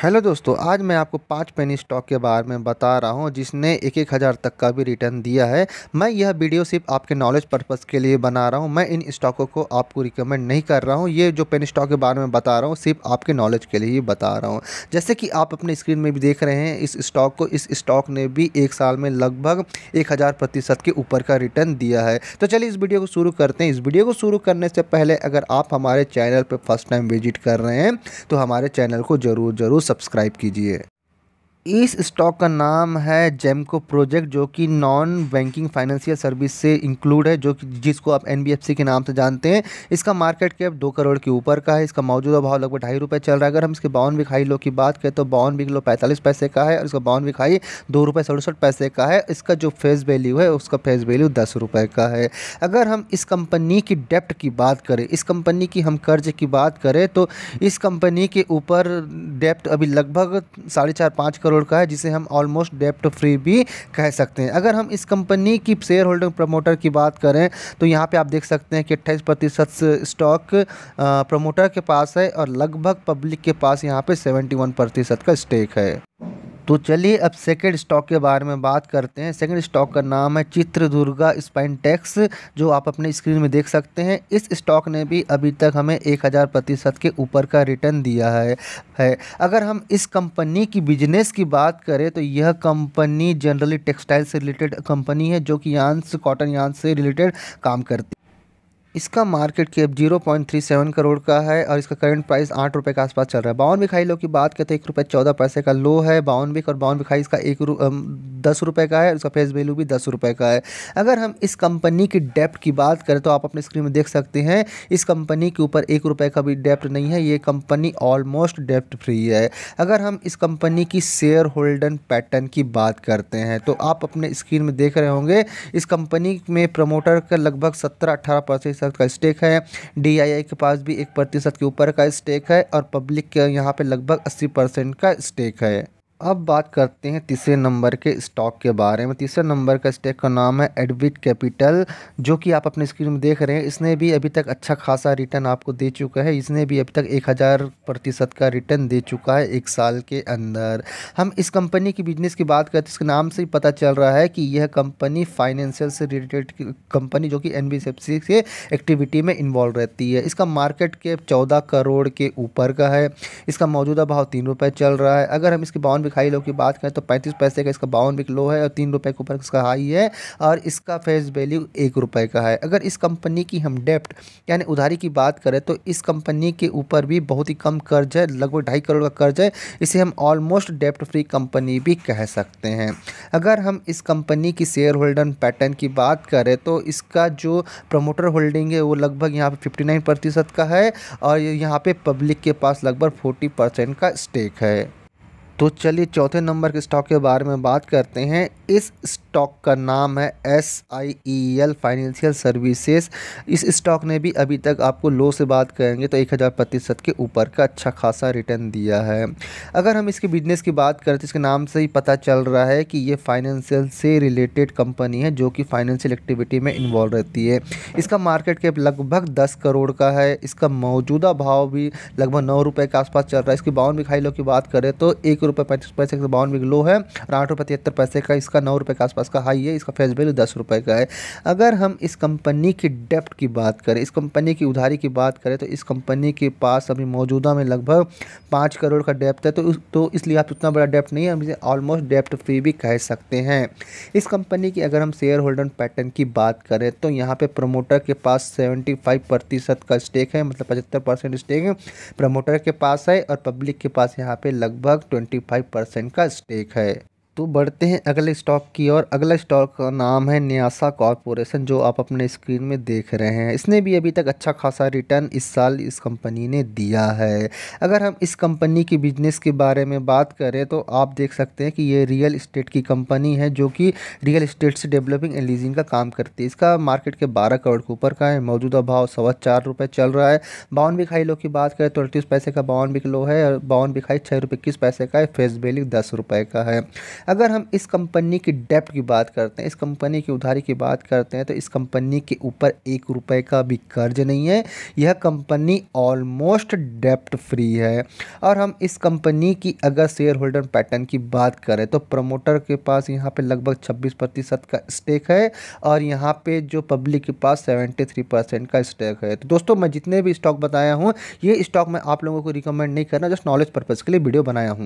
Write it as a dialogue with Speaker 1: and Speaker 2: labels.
Speaker 1: hello दोस्तों आज मैं आपको पाँच पेनी स्टॉक के बारे में बता रहा हूँ जिसने एक एक हज़ार तक का भी रिटर्न दिया है मैं यह वीडियो सिर्फ आपके नॉलेज पर्पस के लिए बना रहा हूँ मैं इन स्टॉकों को आपको रिकमेंड नहीं कर रहा हूँ ये जो पेनी स्टॉक के बारे में बता रहा हूँ सिर्फ आपके नॉलेज के लिए ही बता रहा हूँ जैसे कि आप अपने स्क्रीन में भी देख रहे हैं इस स्टॉक को इस स्टॉक ने भी एक साल में लगभग एक के ऊपर का रिटर्न दिया है तो चलिए इस वीडियो को शुरू करते हैं इस वीडियो को शुरू करने से पहले अगर आप हमारे चैनल पर फर्स्ट टाइम विजिट कर रहे हैं तो हमारे चैनल को ज़रूर ज़रूर सब्सक्राइब कीजिए इस स्टॉक का नाम है जेमको प्रोजेक्ट जो कि नॉन बैंकिंग फाइनेंशियल सर्विस से इंक्लूड है जो कि जिसको आप एन के नाम से जानते हैं इसका मार्केट कैप दो करोड़ के ऊपर का है इसका मौजूदा भाव लगभग ढाई रुपये चल रहा है अगर हम इसके बावन विखाई लो की बात करें तो बावन बिक लो पैंतालीस पैसे का है और इसका बावन विखाई दो रुपये सड़सठ पैसे का है इसका जो फेस वैल्यू है उसका फेस वैल्यू दस रुपये का है अगर हम इस कंपनी की डेप्ट की बात करें इस कंपनी की हम कर्ज की बात करें तो इस कंपनी के ऊपर डेप्ट अभी लगभग साढ़े चार पाँच करोड़ करोड़ का है जिसे हम ऑलमोस्ट डेप्ट फ्री भी कह सकते हैं अगर हम इस कंपनी की शेयर होल्डिंग प्रमोटर की बात करें तो यहाँ पे आप देख सकते हैं कि अट्ठाईस प्रतिशत स्टॉक प्रमोटर के पास है और लगभग पब्लिक के पास यहाँ पे सेवेंटी प्रतिशत का स्टेक है तो चलिए अब सेकेंड स्टॉक के बारे में बात करते हैं सेकेंड स्टॉक का नाम है दुर्गा स्पाइन टेक्स जो आप अपने स्क्रीन में देख सकते हैं इस स्टॉक ने भी अभी तक हमें एक हज़ार प्रतिशत के ऊपर का रिटर्न दिया है है अगर हम इस कंपनी की बिजनेस की बात करें तो यह कंपनी जनरली टेक्सटाइल से रिलेटेड कंपनी है जो कि यांस से कॉटन यांस से रिलेटेड काम करती है इसका market cap zero point three seven crore का है और इसका करंट प्राइस आठ रुपये के आसपास चल रहा है बावन बिखाई लो की बात करते हैं तो एक रुपये चौदह पैसे का लो है बावन बिक और बावन बिखाई इसका एक दस रुपये का है उसका फेस वैल्यू भी दस रुपये का है अगर हम इस कंपनी की डेप्ट की बात करें तो आप अपने स्क्रीन में देख सकते हैं इस कंपनी के ऊपर एक रुपये का भी डेप्ट नहीं है ये कंपनी ऑलमोस्ट डेप्ट फ्री है अगर हम इस कंपनी की शेयर होल्डर पैटर्न की बात करते हैं तो आप अपने स्क्रीन में देख रहे होंगे इस कंपनी में प्रमोटर का लगभग सत्रह अठारह प्रतिशत का स्टेक है डी के पास भी एक प्रतिशत के ऊपर का स्टेक है और पब्लिक के यहाँ पे लगभग अस्सी परसेंट का स्टेक है अब बात करते हैं तीसरे नंबर के स्टॉक के बारे में तीसरे नंबर का स्टॉक का नाम है एडविट कैपिटल जो कि आप अपने स्क्रीन में देख रहे हैं इसने भी अभी तक अच्छा खासा रिटर्न आपको दे चुका है इसने भी अभी तक एक हज़ार प्रतिशत का रिटर्न दे चुका है एक साल के अंदर हम इस कंपनी की बिजनेस की बात करते हैं इसके नाम से ही पता चल रहा है कि यह कंपनी फाइनेंशियल से रिलेटेड कंपनी जो कि एन से एक्टिविटी में इन्वॉल्व रहती है इसका मार्केट कैप चौदह करोड़ के ऊपर का है इसका मौजूदा भाव तीन रुपये चल रहा है अगर हम इसके बावन खाई लो की बात करें तो पैंतीस पैसे का इसका बावन भी लो है और तीन रुपये के ऊपर इसका हाई है और इसका फेस वैल्यू एक रुपये का है अगर इस कंपनी की हम डेप्ट यानी उधारी की बात करें तो इस कंपनी के ऊपर भी बहुत ही कम कर्ज है लगभग ढाई करोड़ का कर्ज है इसे हम ऑलमोस्ट डेप्ट फ्री कंपनी भी कह सकते हैं अगर हम इस कंपनी की शेयर होल्डर पैटर्न की बात करें तो इसका जो प्रमोटर होल्डिंग है वो लगभग यहाँ पर फिफ्टी नाइन प्रतिशत का है और यहाँ पर पब्लिक के पास लगभग फोर्टी परसेंट का स्टेक है तो चलिए चौथे नंबर के स्टॉक के बारे में बात करते हैं इस स्टॉक का नाम है S I E L financial services इस स्टॉक ने भी अभी तक आपको लो से बात करेंगे तो एक हज़ार प्रतिशत के ऊपर का अच्छा खासा रिटर्न दिया है अगर हम इसके बिजनेस की बात करें तो इसके नाम से ही पता चल रहा है कि ये फाइनेंशियल से रिलेटेड कंपनी है जो कि फाइनेंशियल एक्टिविटी में इन्वॉल्व रहती है इसका मार्केट कैप लगभग दस करोड़ का है इसका मौजूदा भाव भी लगभग नौ रुपये के आसपास चल रहा है इसकी बावन लोग की बात करें तो एक रुपये पैंतीस पैसे एक सौ बावन लो है और आठ रुपये तिहत्तर पैसे का इसका नौ रुपये के आसपास का हाई है इसका फेस वैल्यू दस रुपये का है अगर हम इस कंपनी की डेप्ट की बात करें इस कंपनी की उधारी की बात करें तो इस कंपनी के पास अभी मौजूदा में लगभग पाँच करोड़ का डेप्ट है तो तो इसलिए आप उतना बड़ा डेप्ट नहीं है हम इसे ऑलमोस्ट डेप्ट फ्री भी कह सकते हैं इस कंपनी की अगर हम शेयर होल्डर पैटर्न की बात करें तो यहाँ पर प्रमोटर के पास सेवेंटी फाइव प्रतिशत का स्टेक है मतलब पचहत्तर परसेंट स्टेक प्रमोटर के पास है और पब्लिक के पास यहाँ पे लगभग ट्वेंटी फाइव परसेंट का स्टेक है तो बढ़ते हैं अगले स्टॉक की और अगला स्टॉक का नाम है न्यासा कॉरपोरेशन जो आप अपने स्क्रीन में देख रहे हैं इसने भी अभी तक अच्छा खासा रिटर्न इस साल इस कंपनी ने दिया है अगर हम इस कंपनी की बिजनेस के बारे में बात करें तो आप देख सकते हैं कि ये रियल इस्टेट की कंपनी है जो कि रियल इस्टेट से डेवलपिंग एंड लीजिंग का काम करती है इसका मार्केट के बारह करोड़ के ऊपर का है मौजूदा भाव सवा चार रुपये चल रहा है बावन बिखाई लो की बात करें तो अड़तीस पैसे का बावन बिक लो है और बावन बिखाई छः रुपये इक्कीस पैसे का है फेस वैल्यू दस रुपये का है अगर हम इस कंपनी की डेप्ट की बात करते हैं इस कंपनी की उधारी की बात करते हैं तो इस कंपनी के ऊपर एक रुपए का भी कर्ज नहीं है यह कंपनी ऑलमोस्ट डेप्ट फ्री है और हम इस कंपनी की अगर शेयर होल्डर पैटर्न की बात करें तो प्रमोटर के पास यहाँ पे लगभग 26 प्रतिशत का स्टेक है और यहाँ पे जो पब्लिक के पास 73 परसेंट का स्टेक है तो दोस्तों मैं जितने भी स्टॉक बताया हूँ ये स्टॉक मैं आप लोगों को रिकमेंड नहीं करना जस्ट नॉलेज पर्पज़ के लिए वीडियो बनाया हूँ